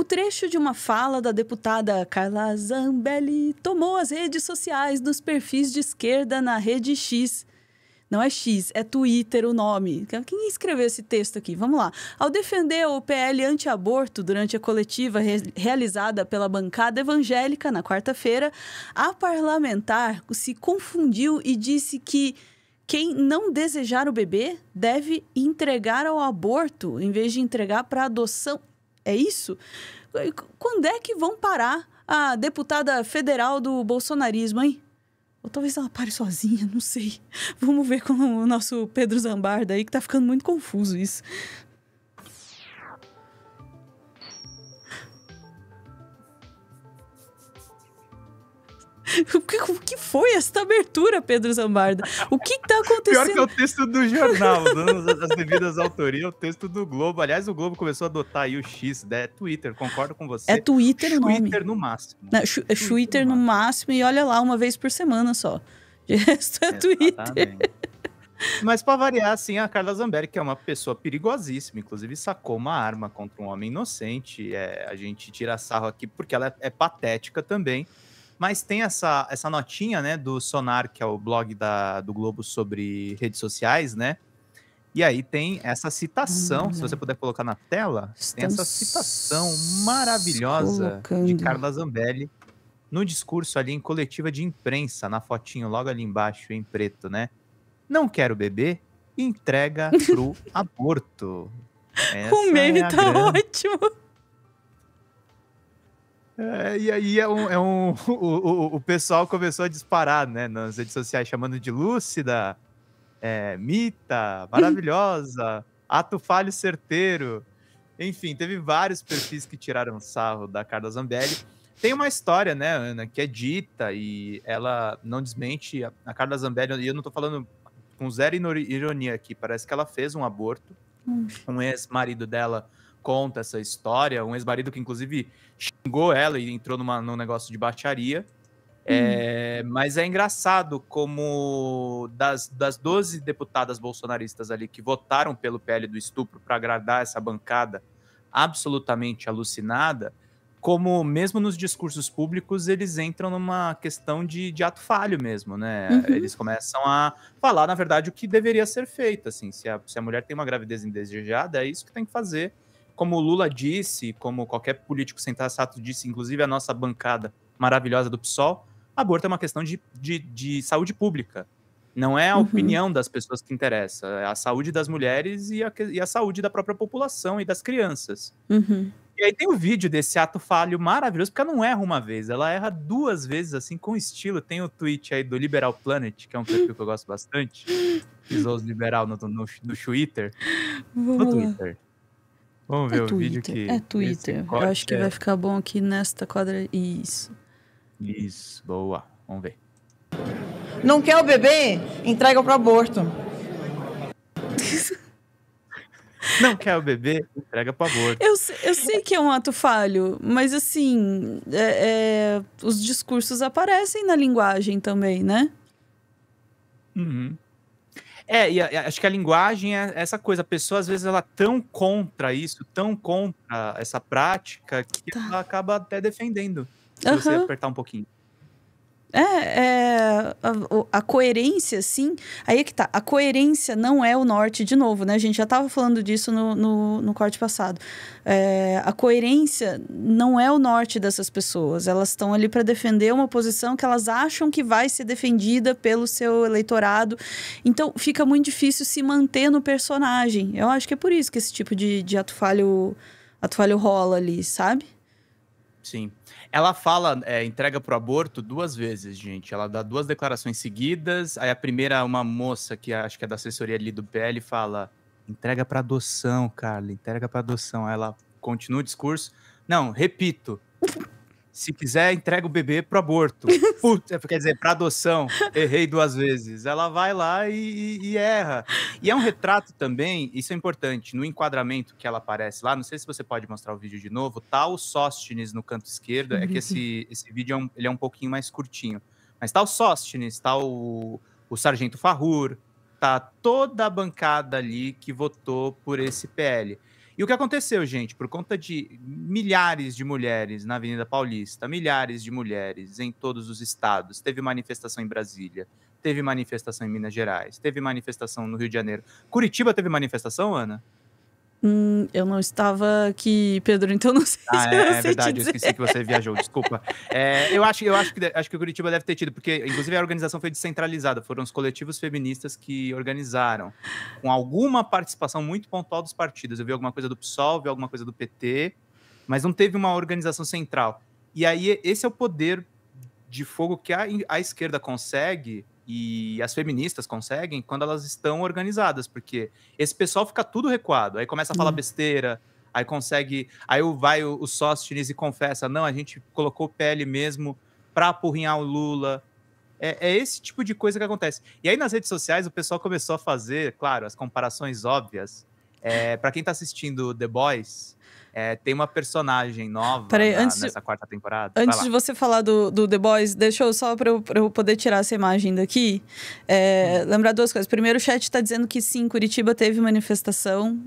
O trecho de uma fala da deputada Carla Zambelli tomou as redes sociais dos perfis de esquerda na rede X. Não é X, é Twitter o nome. Quem escreveu esse texto aqui? Vamos lá. Ao defender o PL anti-aborto durante a coletiva re realizada pela bancada evangélica na quarta-feira, a parlamentar se confundiu e disse que quem não desejar o bebê deve entregar ao aborto em vez de entregar para adoção é isso? Quando é que vão parar a deputada federal do bolsonarismo, hein? Ou talvez ela pare sozinha, não sei. Vamos ver com o nosso Pedro Zambarda aí, que tá ficando muito confuso isso. O que, o que foi esta abertura, Pedro Zambarda? O que está acontecendo? Pior que é o texto do jornal, dando as devidas autorias. o texto do Globo. Aliás, o Globo começou a adotar aí o X, né? Twitter, concordo com você. É Twitter o nome. Twitter no máximo. Não, é Twitter no máximo e olha lá, uma vez por semana só. De resto é Twitter. Mas para variar, assim, a Carla Zambelli, que é uma pessoa perigosíssima, inclusive sacou uma arma contra um homem inocente. É, a gente tira sarro aqui porque ela é, é patética também. Mas tem essa, essa notinha, né, do Sonar, que é o blog da, do Globo sobre redes sociais, né? E aí tem essa citação, hum, se você puder colocar na tela, tem essa citação maravilhosa colocando. de Carla Zambelli no discurso ali em coletiva de imprensa, na fotinho logo ali embaixo em preto, né? Não quero beber, entrega pro aborto. Essa o é meme é tá grande... ótimo. É, e aí é um, é um o, o, o, pessoal começou a disparar, né, nas redes sociais, chamando de Lúcida, é, Mita, Maravilhosa, Ato Falho Certeiro. Enfim, teve vários perfis que tiraram sarro da Carla Zambelli. Tem uma história, né, Ana, que é dita e ela não desmente. A, a Carla Zambelli, e eu não tô falando com zero ironia aqui, parece que ela fez um aborto. Hum. Um ex-marido dela conta essa história, um ex-marido que, inclusive, xingou ela e entrou numa, num negócio de baixaria. É, uhum. mas é engraçado como das, das 12 deputadas bolsonaristas ali que votaram pelo PL do estupro para agradar essa bancada absolutamente alucinada, como mesmo nos discursos públicos eles entram numa questão de, de ato falho mesmo, né? Uhum. Eles começam a falar, na verdade, o que deveria ser feito, assim, se a, se a mulher tem uma gravidez indesejada, é isso que tem que fazer, como o Lula disse, como qualquer político sensato disse, inclusive a nossa bancada maravilhosa do PSOL, aborto é uma questão de, de, de saúde pública. Não é a uhum. opinião das pessoas que interessa, é a saúde das mulheres e a, e a saúde da própria população e das crianças. Uhum. E aí tem o vídeo desse ato falho maravilhoso, porque ela não erra uma vez, ela erra duas vezes, assim, com estilo. Tem o tweet aí do Liberal Planet, que é um perfil que eu gosto bastante. Pisou os liberal no, no, no Twitter. Vamos no Twitter. Lá. Vamos é ver é o Twitter, vídeo que... É Twitter. Eu acho que é... vai ficar bom aqui nesta quadra. Isso. Isso, boa. Vamos ver. Não quer o bebê? Entrega pro aborto. Não quer o bebê? Entrega pro aborto. Eu, eu sei que é um ato falho, mas assim, é, é, os discursos aparecem na linguagem também, né? Uhum. É, e a, acho que a linguagem é essa coisa. A pessoa, às vezes, ela é tão contra isso, tão contra essa prática, que tá. ela acaba até defendendo. Se uhum. você apertar um pouquinho. É, é a, a, coerência, sim. Aí é que tá. A coerência não é o norte, de novo, né? A gente já estava falando disso no, no, no corte passado. É, a coerência não é o norte dessas pessoas. Elas estão ali para defender uma posição que elas acham que vai ser defendida pelo seu eleitorado. Então, fica muito difícil se manter no personagem. Eu acho que é por isso que esse tipo de, de ato falho, ato falho rola ali, sabe? Sim. Ela fala é, entrega pro aborto duas vezes, gente. Ela dá duas declarações seguidas. Aí a primeira, uma moça que acho que é da assessoria ali do PL, fala: entrega para adoção, Carla, entrega para adoção. Aí ela continua o discurso. Não, repito se quiser, entrega o bebê pro aborto. quer dizer, pra adoção. Errei duas vezes. Ela vai lá e, e, erra. E é um retrato também, isso é importante, no enquadramento que ela aparece lá, não sei se você pode mostrar o vídeo de novo, tá o Sóstines no canto esquerdo, é que esse, uhum. esse vídeo é um, ele é um pouquinho mais curtinho. Mas tá o Sóstines, tá o, o Sargento Farrur, tá toda a bancada ali que votou por esse PL. E o que aconteceu, gente, por conta de milhares de mulheres na Avenida Paulista, milhares de mulheres em todos os estados, teve manifestação em Brasília, teve manifestação em Minas Gerais, teve manifestação no Rio de Janeiro. Curitiba teve manifestação, Ana? Hum, eu não estava aqui, Pedro, então não sei ah, se é, eu é verdade, eu esqueci que você viajou, desculpa. É, eu acho, eu acho, que, acho que o Curitiba deve ter tido, porque inclusive a organização foi descentralizada, foram os coletivos feministas que organizaram, com alguma participação muito pontual dos partidos. Eu vi alguma coisa do PSOL, vi alguma coisa do PT, mas não teve uma organização central. E aí, esse é o poder de fogo que a, a esquerda consegue e as feministas conseguem quando elas estão organizadas, porque esse pessoal fica tudo recuado, aí começa a falar uhum. besteira, aí consegue, aí vai o, o e confessa, não, a gente colocou pele mesmo para apurrinhar o Lula. É, é, esse tipo de coisa que acontece. E aí nas redes sociais o pessoal começou a fazer, claro, as comparações óbvias é, para quem tá assistindo The Boys, é, tem uma personagem nova Peraí, na, antes, nessa quarta temporada. Antes de você falar do, do, The Boys, deixa eu só pra eu, pra eu poder tirar essa imagem daqui. É, hum. Lembrar duas coisas. Primeiro, o chat tá dizendo que sim, Curitiba teve manifestação.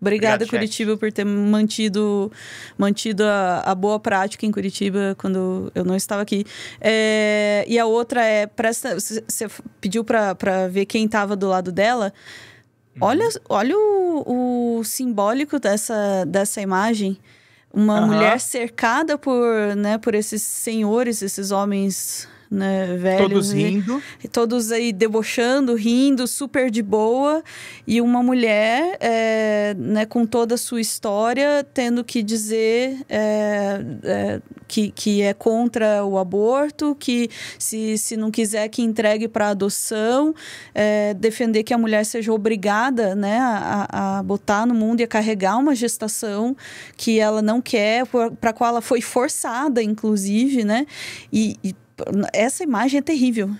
Obrigada, Obrigado, Curitiba, chat. por ter mantido, mantido a, a, boa prática em Curitiba quando eu não estava aqui. É, e a outra é: você pediu para ver quem estava do lado dela. Olha, uhum. olha o, o simbólico dessa, dessa imagem. Uma uhum. mulher cercada por, né, por esses senhores, esses homens né? Velhos. Todos rindo. E, todos aí debochando, rindo, super de boa. E uma mulher, é, né, com toda a sua história, tendo que dizer é, é, que, que é contra o aborto, que se, se não quiser que entregue para adoção, é, defender que a mulher seja obrigada, né, a, a botar no mundo e a carregar uma gestação que ela não quer, para qual ela foi forçada, inclusive, né? E, e essa imagem é terrível.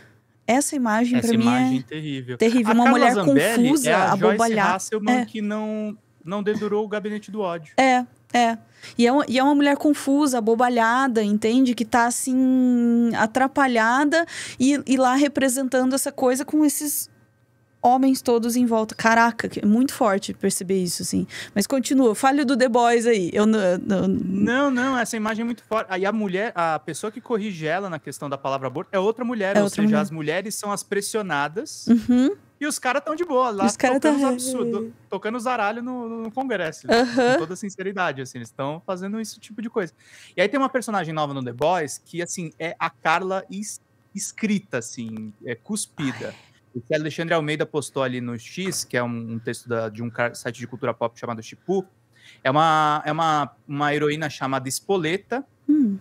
Essa imagem para mim imagem é terrível. terrível. Uma Carla mulher Zambelli confusa, é a abobalhada. Hasselman é. que não, não dedurou o gabinete do ódio. É, é. E é, uma, e é uma mulher confusa, abobalhada, entende? Que tá assim, atrapalhada e, e lá representando essa coisa com esses homens todos em volta. Caraca, é muito forte perceber isso, assim. Mas continua, falho do The Boys aí. Eu não, não, não, não essa imagem é muito forte. Aí a mulher, a pessoa que corrige ela na questão da palavra aborto é outra mulher, é ou outra seja, mulher. as mulheres são as pressionadas. Uhum. E os caras estão de boa lá, os tocando, tá... os absurdo, tocando os zaralho no, no Congresso. Uhum. Com toda sinceridade, assim, eles estão fazendo esse tipo de coisa. E aí tem uma personagem nova no The Boys que, assim, é a Carla escrita, assim, é cuspida. Ai. O que Alexandre Almeida postou ali no X, que é um, um texto da, de um site de cultura pop chamado Chipu, é uma, é uma, uma heroína chamada Espoleta, hum.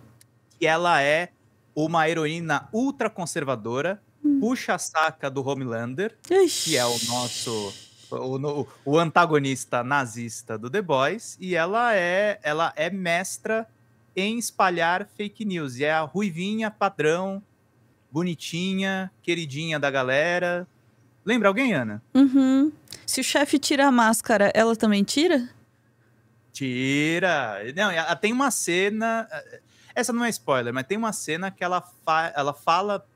que ela é uma heroína ultraconservadora, hum. puxa a saca do Homelander, Ixi. que é o nosso o, o, antagonista nazista do The Boys, e ela é ela é mestra em espalhar fake news, e é a ruivinha padrão bonitinha, queridinha da galera. Lembra alguém, Ana? Uhum. Se o chefe tira a máscara, ela também tira? Tira. Não, tem uma cena. Eh, essa não é spoiler, mas tem uma cena que ela, fa... ela fala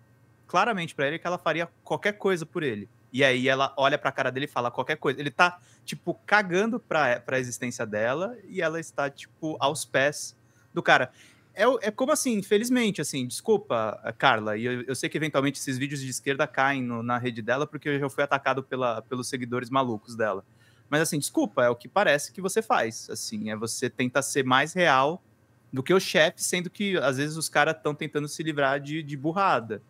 claramente para ele que ela faria qualquer coisa por ele. E aí ela olha pra cara dele e fala qualquer coisa. Ele tá, tipo, cagando pra, pra existência dela e ela está, tipo, aos pés do cara. É, é como assim, infelizmente, assim, desculpa, Carla, e eu, eu, sei que eventualmente esses vídeos de esquerda caem no, na rede dela porque eu já fui atacado pela, pelos seguidores malucos dela. Mas assim, desculpa, é o que parece que você faz, assim, é você tenta ser mais real do que o chefe, sendo que às vezes os caras estão tentando se livrar de, de burrada.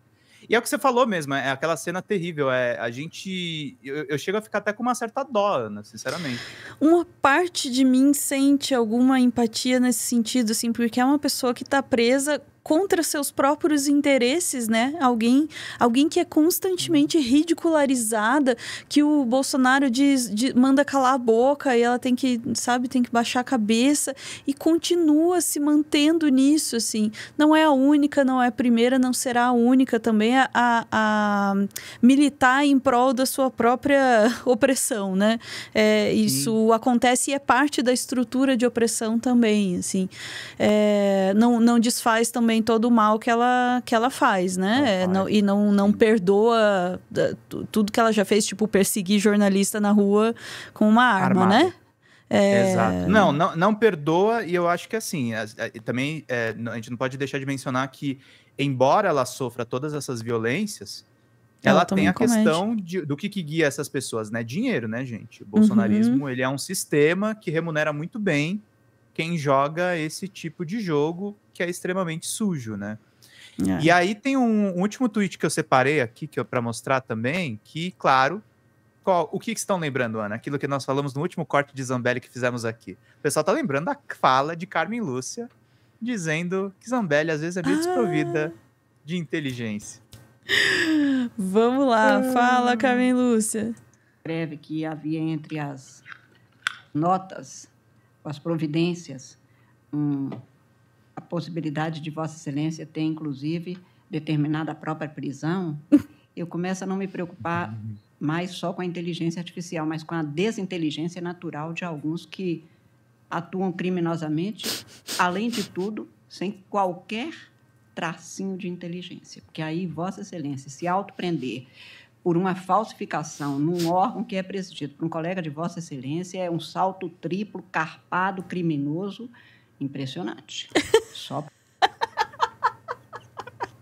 E é o que você falou mesmo, é aquela cena terrível. É, a gente. Eu, eu chego a ficar até com uma certa dó, Ana, sinceramente. Uma parte de mim sente alguma empatia nesse sentido, assim, porque é uma pessoa que tá presa contra seus próprios interesses, né? Alguém, alguém que é constantemente ridicularizada, que o Bolsonaro diz, diz, manda calar a boca e ela tem que, sabe, tem que baixar a cabeça e continua se mantendo nisso, assim. Não é a única, não é a primeira, não será a única também a, a, militar em prol da sua própria opressão, né? É, isso acontece e é parte da estrutura de opressão também, assim. É, não, não desfaz também também todo o mal que ela, que ela faz, né? Não, e não, não perdoa eh, tudo que ela já fez, tipo perseguir jornalista na rua com uma arma, né? É... Exato. Não, não, não perdoa, e eu acho que assim, eh, eh, também é, a gente não pode deixar de mencionar que, embora ela sofra todas essas violências, ela, ela tem a questão de, do que, que, guia essas pessoas, né? Dinheiro, né, gente? O uhum. bolsonarismo, uhum. ele é um sistema que remunera muito bem quem joga esse tipo de jogo que é extremamente sujo, né? É. E aí tem um, um, último tweet que eu separei aqui que para mostrar também, que claro, qual, o que, que estão lembrando, Ana? Aquilo que nós falamos no último corte de Zambelli que fizemos aqui. O pessoal tá lembrando a fala de Carmen Lúcia dizendo que Zambelli às vezes é meio ah. desprovida de inteligência. Vamos lá, ah. fala Carmen Lúcia. Escreve que havia entre as notas com as providências. a possibilidade de Vossa Excelência ter, inclusive, determinada a própria prisão, eu começo a não me preocupar mais só com a inteligência artificial, mas com a desinteligência natural de alguns que atuam criminosamente, além de tudo, sem qualquer tracinho de inteligência. Porque aí, Vossa Excelência, se autoprender por uma falsificação num órgão que é presidido por um colega de Vossa Excelência é um salto triplo, carpado, criminoso, impressionante. Só.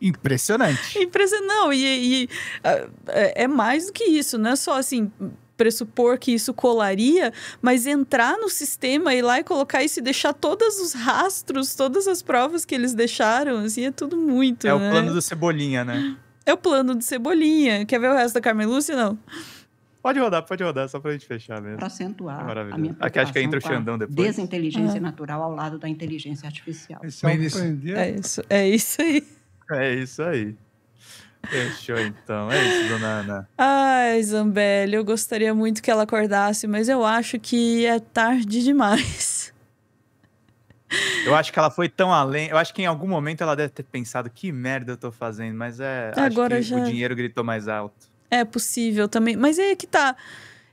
Impressionante. Impressionante. Não, e, e ah, é, é mais do que isso, não é só assim pressupor que isso colaria, mas entrar no sistema e lá e colocar isso e deixar todos os rastros, todas as provas que eles deixaram, assim, é tudo muito. É né? o plano do Cebolinha, né? É o plano de Cebolinha. Quer ver o resto da Carmen Lúcia? Não. Pode rodar, pode rodar, só pra gente fechar mesmo. Pra acentuar é a minha Aqui acho que entra é o Xandão depois. Desinteligência é. natural ao lado da inteligência artificial. É isso é, é, isso, é isso aí. É isso aí. Fechou então. É isso, dona Ana. Ai, Zambelli, eu gostaria muito que ela acordasse, mas eu acho que é tarde demais. Eu acho que ela foi tão além. Eu acho que em algum momento ela deve ter pensado que merda eu tô fazendo, mas é. é agora já... o dinheiro gritou mais alto. É possível também. Mas é que tá.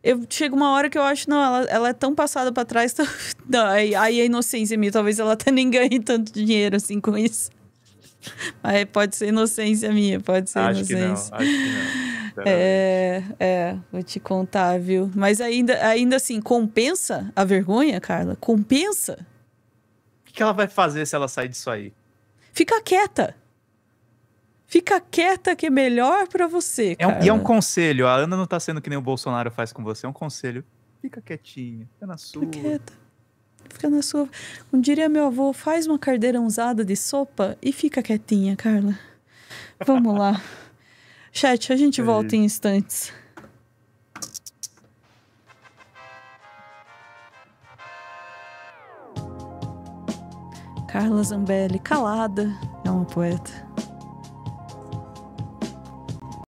Eu chego uma hora que eu acho, não, ela, ela é tão passada para trás. Não, aí, aí a inocência minha. Talvez ela até nem ganhe tanto dinheiro assim com isso. Mas pode ser inocência minha, pode ser acho inocência. Que não, acho que não. É, é, vou te contar, viu? Mas ainda, ainda assim, compensa a vergonha, Carla? Compensa? que ela vai fazer se ela sair disso aí? Fica quieta. Fica quieta que é melhor para você. É um, e é um conselho. A Ana não tá sendo que nem o Bolsonaro faz com você. É um conselho. Fica quietinha. Fica na sua. Fica quieta. Fica na sua. Um diria meu avô, faz uma cardeira usada de sopa e fica quietinha, Carla. Vamos lá. Chat, a gente é volta em instantes. Carla Zambelli, calada, é uma poeta.